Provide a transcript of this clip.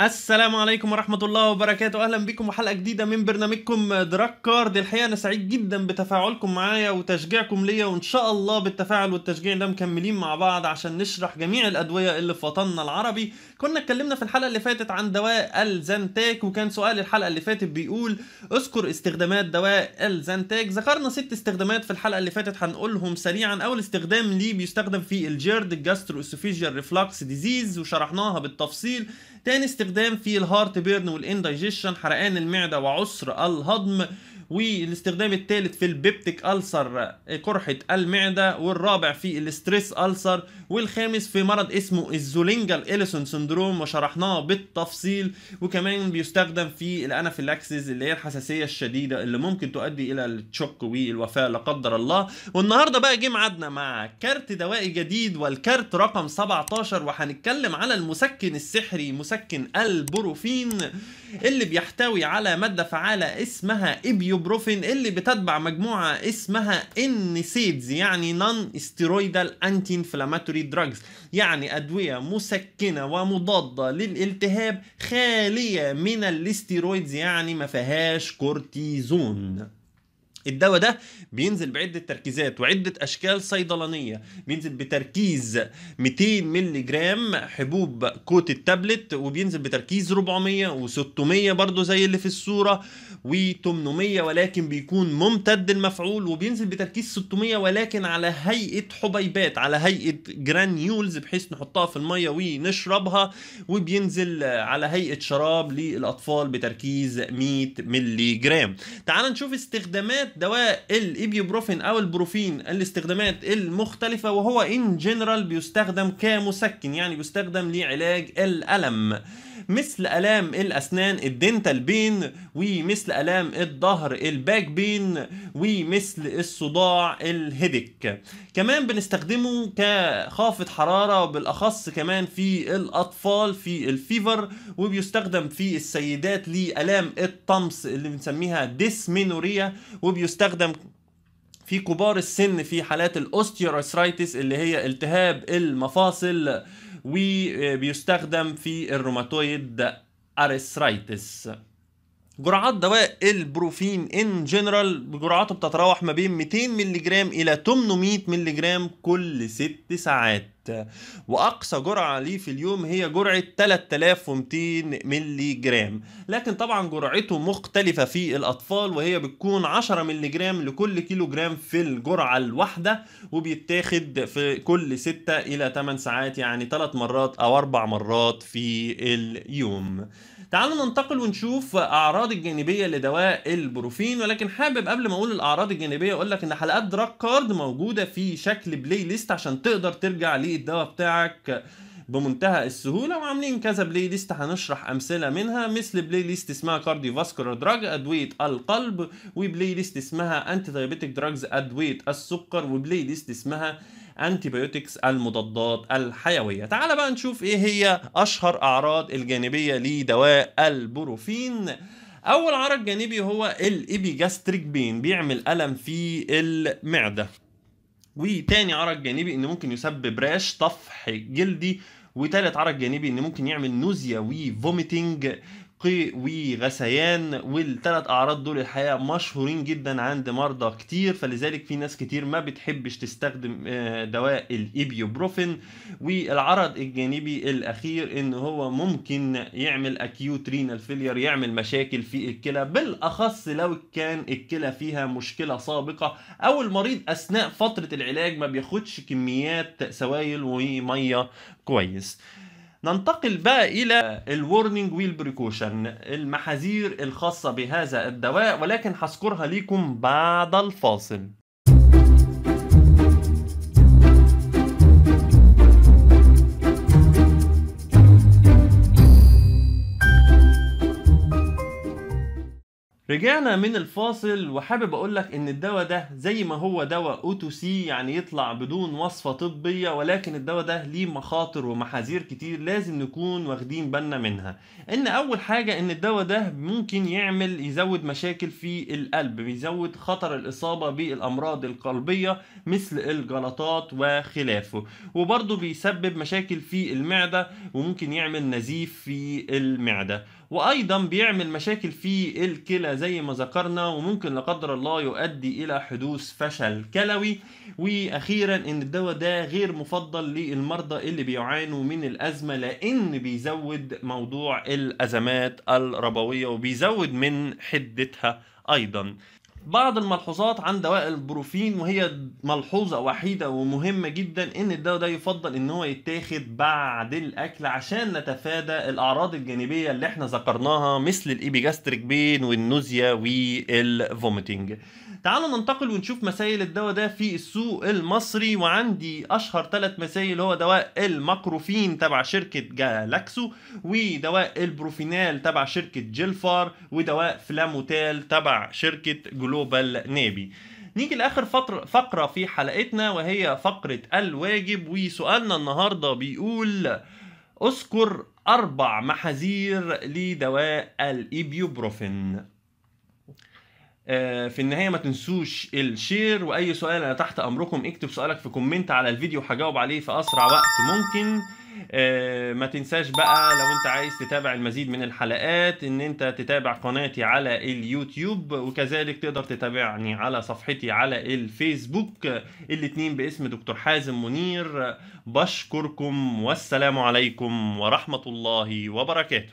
السلام عليكم ورحمة الله وبركاته أهلا بكم وحلقة جديدة من برنامجكم دراك كارد الحقيقة أنا سعيد جدا بتفاعلكم معايا وتشجيعكم ليا وإن شاء الله بالتفاعل والتشجيع ده مكملين مع بعض عشان نشرح جميع الأدوية اللي في وطننا العربي كنا اتكلمنا في الحلقة اللي فاتت عن دواء الزنتاك وكان سؤال الحلقة اللي فاتت بيقول اذكر استخدامات دواء الزنتاك ذكرنا ست استخدامات في الحلقة اللي فاتت هنقولهم سريعا أول استخدام ليه بيستخدم في الجيرد الجاسترو اسوفيجيال ديزيز وشرحناها بالتفصيل تاني استخدام الاستخدام في الهارت بيرن والاندايجيشن حرقان المعده وعسر الهضم والاستخدام الثالث في البيبتيك ألسر آه، قرحة المعدة والرابع في الاستريس ألسر والخامس في مرض اسمه الزولينجال إليسون سندروم وشرحناه بالتفصيل وكمان بيستخدم في الأنافيلاكسيز اللي هي الحساسية الشديدة اللي ممكن تؤدي إلى الشوك والوفاة لا قدر الله والنهاردة بقى جه ميعادنا مع كارت دوائي جديد والكارت رقم 17 وهنتكلم على المسكن السحري مسكن البروفين اللي بيحتوي على مادة فعالة اسمها إبيو البروفين اللي بتتبع مجموعة اسمها سيدز يعني نون ستيرويدال انتي انفلاماتوري دراجز يعني أدوية مسكنة ومضادة للالتهاب خالية من الاستيرويدز يعني ما فيهاش كورتيزون الدواء ده بينزل بعدة تركيزات وعدة أشكال صيدلانية بينزل بتركيز 200 ميلي جرام حبوب كوت التابلت وبينزل بتركيز 400 و600 برضو زي اللي في الصورة و800 ولكن بيكون ممتد المفعول وبينزل بتركيز 600 ولكن على هيئة حبيبات على هيئة جرانيولز بحيث نحطها في المية ونشربها وبينزل على هيئة شراب للأطفال بتركيز 100 ميلي جرام تعال نشوف استخدامات دواء الايبيوبروفين او البروفين الاستخدامات المختلفة وهو ان جنرال بيستخدم كمسكن يعني بيستخدم لعلاج الألم مثل الام الاسنان الدنتال بين ومثل الام الظهر الباك بين ومثل الصداع الهيدك كمان بنستخدمه كخافض حراره بالاخص كمان في الاطفال في الفيفر وبيستخدم في السيدات لالام الطمس اللي بنسميها ديسمينوريا وبيستخدم في كبار السن في حالات الاوستيورايسرايتس اللي هي التهاب المفاصل وبيستخدم آه، في الروماتويد ارثرايتس جرعات دواء البروفين ان جنرال جرعاته بتتراوح ما بين 200 ملي الى 800 ملي كل 6 ساعات واقصى جرعه ليه في اليوم هي جرعه 3200 ملي جرام لكن طبعا جرعته مختلفه في الاطفال وهي بتكون 10 ملي جرام لكل كيلو جرام في الجرعه الواحده وبيتاخد في كل 6 الى 8 ساعات يعني 3 مرات او 4 مرات في اليوم تعالوا ننتقل ونشوف اعراض الجانبيه لدواء البروفين ولكن حابب قبل ما اقول الاعراض الجانبيه اقول لك ان حلقات دراج كارد موجوده في شكل بلاي ليست عشان تقدر ترجع للدواء بتاعك بمنتهى السهولة وعاملين كذا بلاي ليست هنشرح أمثلة منها مثل بلاي ليست اسمها كارديو فاسكولار دراج أدوية القلب وبلاي ليست اسمها أنتي دايابيتك دراجز أدوية السكر وبلاي ليست اسمها الانتيبيوتكس المضادات الحيويه تعال بقى نشوف ايه هي اشهر اعراض الجانبيه لدواء البروفين اول عرض جانبي هو الابيجاستريك بين بيعمل الم في المعده وتاني عرض جانبي ان ممكن يسبب راش طفح جلدي وتالت عرض جانبي ان ممكن يعمل نوزيا وفوميتنج قي وغثيان والثلاث اعراض دول الحقيقه مشهورين جدا عند مرضى كتير فلذلك في ناس كتير ما بتحبش تستخدم آه، دواء الايبيوبروفين والعرض الجانبي الاخير ان هو ممكن يعمل اكيوت رينال فيلير يعمل مشاكل في الكلى بالاخص لو كان الكلى فيها مشكله سابقه او المريض اثناء فتره العلاج ما بياخدش كميات سوائل وميه كويس ننتقل بقى الى الورنينج بريكوشن المحاذير الخاصه بهذا الدواء ولكن هذكرها لكم بعد الفاصل رجعنا من الفاصل وحابب اقول لك ان الدواء ده زي ما هو دواء سي يعني يطلع بدون وصفه طبيه ولكن الدواء ده ليه مخاطر ومحاذير كتير لازم نكون واخدين بالنا منها ان اول حاجه ان الدواء ده ممكن يعمل يزود مشاكل في القلب بيزود خطر الاصابه بالامراض القلبيه مثل الجلطات وخلافه وبرضه بيسبب مشاكل في المعده وممكن يعمل نزيف في المعده وايضا بيعمل مشاكل في الكلى زي ما ذكرنا وممكن لا قدر الله يؤدي الى حدوث فشل كلوي واخيرا ان الدواء ده غير مفضل للمرضى اللي بيعانوا من الازمه لان بيزود موضوع الازمات الربويه وبيزود من حدتها ايضا بعض الملحوظات عن دواء البروفين وهي ملحوظة وحيدة ومهمة جدا ان الدواء ده يفضل ان هو يتاخد بعد الاكل عشان نتفادى الاعراض الجانبية اللي احنا ذكرناها مثل الايبيجاستريك بين والنوزيا والفوميتنج تعالوا ننتقل ونشوف مسائل الدواء ده في السوق المصري وعندي اشهر ثلاث مسائل هو دواء المكروفين تبع شركة جالاكسو ودواء البروفينال تبع شركة جيلفار ودواء فلاموتال تبع شركة جلو جلوبال نيبي نيجي لاخر فترة فقره في حلقتنا وهي فقره الواجب وسؤالنا النهارده بيقول اذكر اربع محاذير لدواء الايبيوبروفين آه، في النهايه ما تنسوش الشير واي سؤال انا تحت امركم اكتب سؤالك في كومنت على الفيديو هجاوب عليه في اسرع وقت ممكن آه، ما تنساش بقى لو انت عايز تتابع المزيد من الحلقات ان انت تتابع قناتي على اليوتيوب وكذلك تقدر تتابعني على صفحتي على الفيسبوك الاثنين باسم دكتور حازم منير بشكركم والسلام عليكم ورحمة الله وبركاته